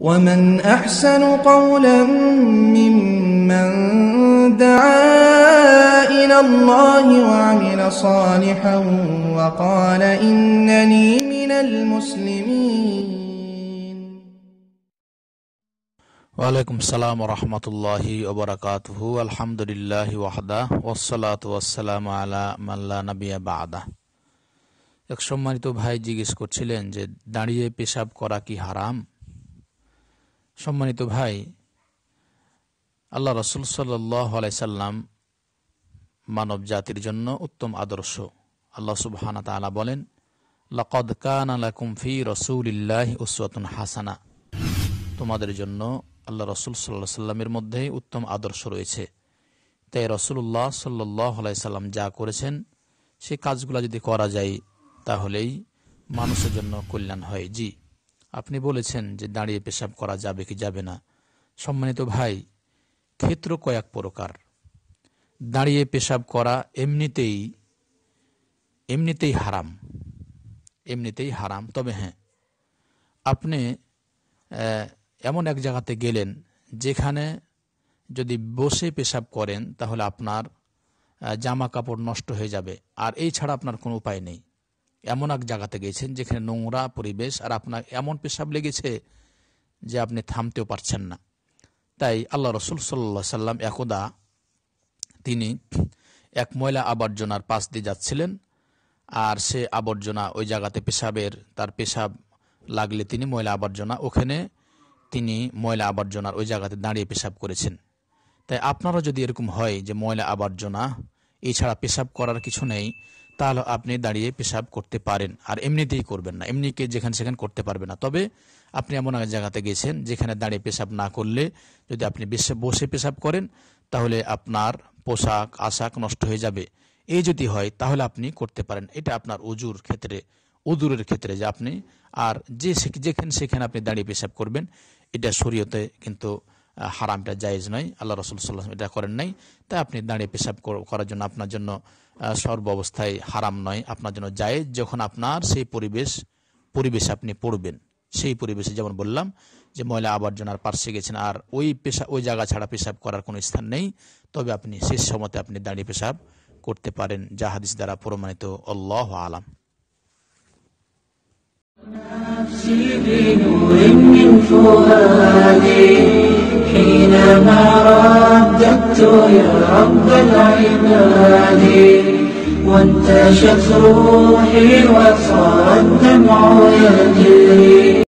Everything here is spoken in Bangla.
ومن أحسن قولا ممن دعا إلى الله وعمل صالحا وقال إنني من المسلمين وعليكم السلام ورحمة الله وبركاته الحمد لله وحده والصلاة والسلام على من لا نبي بعده এক সম্মানিত ভাই জিজ্ঞেস করছিলেন যে দাঁড়িয়ে পেশাব করা কি হারাম সম্মানিত ভাই আল্লাহ রসুল সাল্লাহ সাল্লাম মানব জাতির জন্য উত্তম আদর্শ আল্লাহ সুবহানা তালা বলেন লকদ কান আলাকুম ফি রসুলিল্লাহ উসওয়াতুন হাসানা তোমাদের জন্য আল্লাহ রসুল সাল্লাহ সাল্লামের মধ্যে উত্তম আদর্শ রয়েছে তাই রসুল্লাহ সাল্লাহ সাল্লাম যা করেছেন সে কাজগুলো যদি করা যায় তাহলেই মানুষের জন্য কল্যাণ হয় জি আপনি বলেছেন যে দাঁড়িয়ে পেশাব করা যাবে কি যাবে না সম্মানিত ভাই ক্ষেত্র কয়েক প্রকার দাঁড়িয়ে পেশাব করা এমনিতেই এমনিতেই হারাম এমনিতেই হারাম তবে হ্যাঁ আপনি এমন এক জায়গাতে গেলেন যেখানে যদি বসে পেশাব করেন তাহলে আপনার জামা কাপড় নষ্ট হয়ে যাবে আর এই ছাড়া আপনার কোনো উপায় নেই এমন এক জায়গাতে গেছেন যেখানে নোংরা পরিবেশ আর আপনার এমন পেশাব লেগেছে যে আপনি থামতেও পারছেন না তাই আল্লাহ রসুল সাল্লা সাল্লাম একদা তিনি এক ময়লা আবর্জনার পাশ দিয়ে যাচ্ছিলেন আর সে আবর্জনা ওই জায়গাতে পেশাবের তার পেশাব লাগলে তিনি ময়লা আবর্জনা ওখানে তিনি ময়লা আবর্জনার ওই জায়গাতে দাঁড়িয়ে পেশাব করেছেন তাই আপনারা যদি এরকম হয় যে ময়লা আবর্জনা এছাড়া পেশাব করার কিছু নেই তাহলে আপনি দাঁড়িয়ে পেশাব করতে পারেন আর এমনিতেই করবেন না এমনিকে যেখানে সেখানে করতে পারবে না তবে আপনি এমন এক জায়গাতে গেছেন যেখানে দাঁড়িয়ে পেশাব না করলে যদি আপনি বিশ্বে বসে পেশাব করেন তাহলে আপনার পোশাক আশাক নষ্ট হয়ে যাবে এই যদি হয় তাহলে আপনি করতে পারেন এটা আপনার উজুর ক্ষেত্রে উজুরের ক্ষেত্রে যে আপনি আর যে যেখানে সেখানে আপনি দাঁড়িয়ে পেশাব করবেন এটা শরীয়তে কিন্তু হারামটা জায়েজ নয় আল্লাহ রসুল সাল্লাম এটা করেন নাই তাই আপনি দাঁড়িয়ে পেশাব করার জন্য আপনার জন্য সর্ব অবস্থায় হারাম নয় আপনার জন্য জায়েজ যখন আপনার সেই পরিবেশ পরিবেশে আপনি পড়বেন সেই পরিবেশে যেমন বললাম যে ময়লা আবর্জনার পার্শ্বে গেছেন আর ওই পেশা ওই জায়গা ছাড়া পেশাব করার কোনো স্থান নেই তবে আপনি শেষ সময়তে আপনি দাঁড়িয়ে পেশাব করতে পারেন জাহাদিস দ্বারা প্রমাণিত অল্লাহ আলাম نفسي حينما رددت يا رب العباد وانتشت روحي وصار الدمع يجري